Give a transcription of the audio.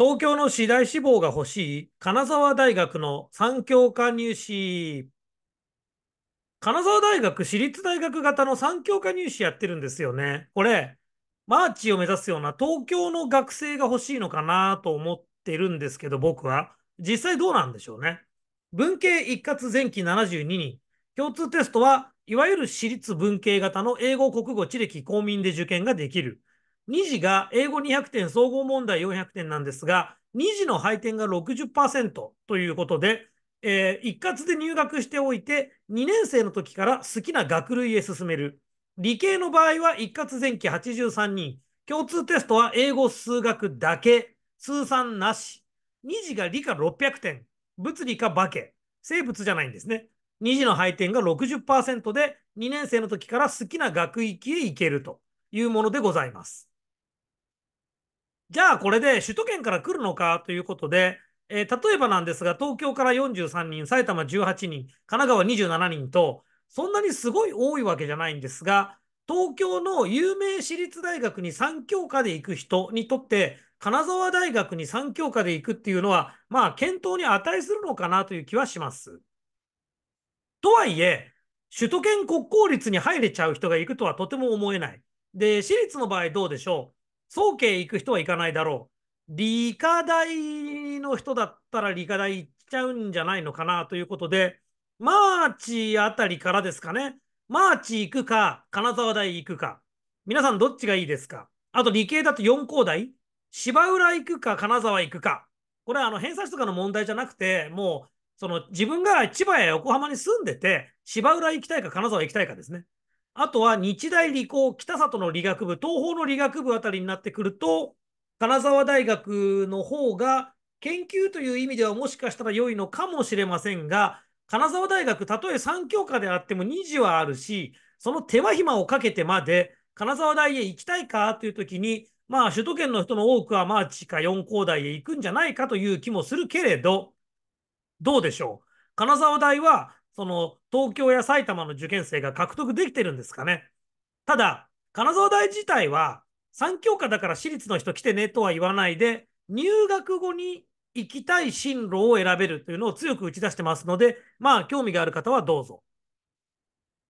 東京の次大志望が欲しい金沢大学の三教科入試。金沢大学私立大学型の三教科入試やってるんですよね。これ、マーチを目指すような東京の学生が欲しいのかなと思ってるんですけど、僕は。実際どうなんでしょうね。文系一括前期72人。共通テストは、いわゆる私立文系型の英語、国語、地歴、公民で受験ができる。2次が英語200点、総合問題400点なんですが、2次の配点が60%ということで、えー、一括で入学しておいて、2年生の時から好きな学類へ進める。理系の場合は一括前期83人。共通テストは英語、数学だけ。通算なし。2次が理科600点。物理か化け。生物じゃないんですね。2次の配点が60%で、2年生の時から好きな学域へ行けるというものでございます。じゃあこれで首都圏から来るのかということで、えー、例えばなんですが、東京から43人、埼玉18人、神奈川27人と、そんなにすごい多いわけじゃないんですが、東京の有名私立大学に3教科で行く人にとって、金沢大学に3教科で行くっていうのは、まあ、検討に値するのかなという気はします。とはいえ、首都圏国公立に入れちゃう人がいくとはとても思えない。で、私立の場合どうでしょう早慶行く人は行かないだろう。理科大の人だったら理科大行っちゃうんじゃないのかなということで、マーチあたりからですかね。マーチ行くか、金沢大行くか。皆さんどっちがいいですかあと理系だと四高大芝浦行くか、金沢行くか。これはあの偏差値とかの問題じゃなくて、もうその自分が千葉や横浜に住んでて、芝浦行きたいか金沢行きたいかですね。あとは日大理工、北里の理学部、東方の理学部あたりになってくると、金沢大学の方が研究という意味ではもしかしたら良いのかもしれませんが、金沢大学、たとえ3教科であっても2次はあるし、その手間暇をかけてまで、金沢大へ行きたいかというときに、まあ、首都圏の人の多くは、まあ、地下4校大へ行くんじゃないかという気もするけれど、どうでしょう。金沢大はその東京や埼玉の受験生が獲得できてるんですかね。ただ、金沢大自体は3教科だから私立の人来てねとは言わないで、入学後に行きたい進路を選べるというのを強く打ち出してますので、まあ、興味がある方はどうぞ。